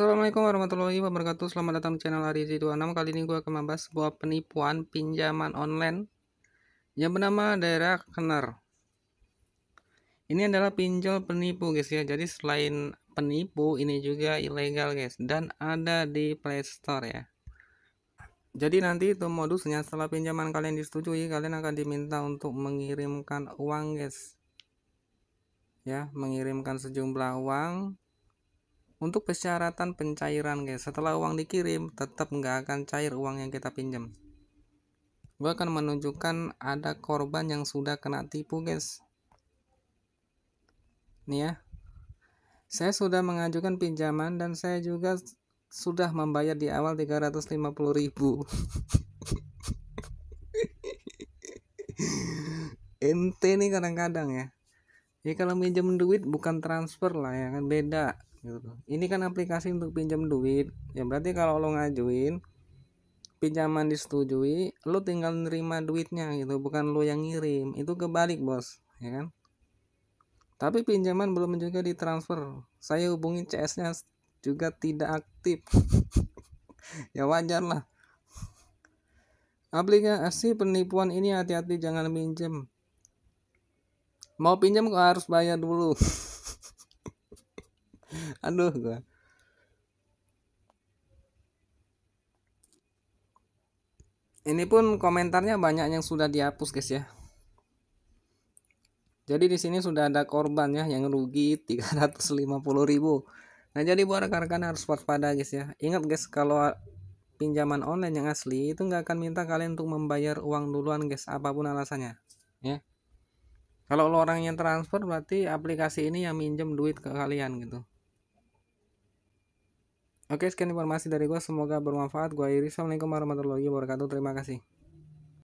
Assalamualaikum warahmatullahi wabarakatuh Selamat datang di channel Arizi 26 Kali ini gue akan membahas sebuah penipuan pinjaman online Yang bernama daerah Kener Ini adalah pinjol penipu guys ya Jadi selain penipu ini juga ilegal guys Dan ada di playstore ya jadi nanti itu modusnya setelah pinjaman kalian disetujui kalian akan diminta untuk mengirimkan uang guys ya mengirimkan sejumlah uang untuk persyaratan pencairan guys setelah uang dikirim tetap nggak akan cair uang yang kita pinjam gue akan menunjukkan ada korban yang sudah kena tipu guys nih ya saya sudah mengajukan pinjaman dan saya juga sudah membayar di awal 350000 ente nih kadang-kadang ya ya kalau minjem duit bukan transfer lah ya kan beda gitu ini kan aplikasi untuk pinjam duit ya berarti kalau lo ngajuin pinjaman disetujui lo tinggal nerima duitnya gitu bukan lo yang ngirim itu kebalik bos ya kan tapi pinjaman belum juga ditransfer saya hubungi CS nya juga tidak aktif ya wajar lah aplikasi penipuan ini hati-hati jangan minjem mau pinjam gua harus bayar dulu aduh gua ini pun komentarnya banyak yang sudah dihapus guys ya jadi di sini sudah ada korban ya yang rugi 350.000 nah jadi buat rekan-rekan harus waspada guys ya ingat guys kalau pinjaman online yang asli itu nggak akan minta kalian untuk membayar uang duluan guys apapun alasannya ya kalau lo orang yang transfer berarti aplikasi ini yang minjem duit ke kalian gitu oke sekian informasi dari gue semoga bermanfaat Gua Iris assalamualaikum warahmatullahi wabarakatuh terima kasih